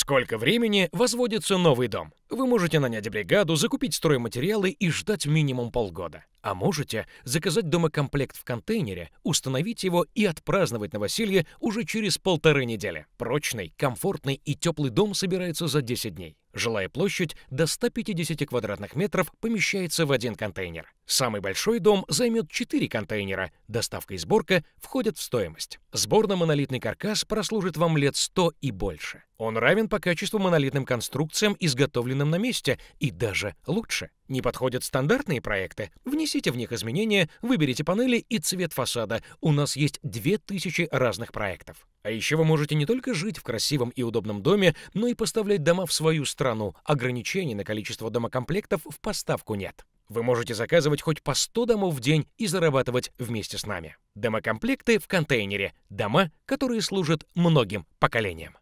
Сколько времени возводится новый дом? Вы можете нанять бригаду, закупить стройматериалы и ждать минимум полгода. А можете заказать домокомплект в контейнере, установить его и отпраздновать новоселье уже через полторы недели. Прочный, комфортный и теплый дом собирается за 10 дней. Жилая площадь до 150 квадратных метров помещается в один контейнер. Самый большой дом займет 4 контейнера. Доставка и сборка входят в стоимость. Сборно-монолитный каркас прослужит вам лет 100 и больше. Он равен по качеству монолитным конструкциям, изготовленным на месте, и даже лучше. Не подходят стандартные проекты? Внесите в них изменения, выберите панели и цвет фасада. У нас есть 2000 разных проектов. А еще вы можете не только жить в красивом и удобном доме, но и поставлять дома в свою страну. Ограничений на количество домокомплектов в поставку нет. Вы можете заказывать хоть по 100 домов в день и зарабатывать вместе с нами. Домокомплекты в контейнере. Дома, которые служат многим поколениям.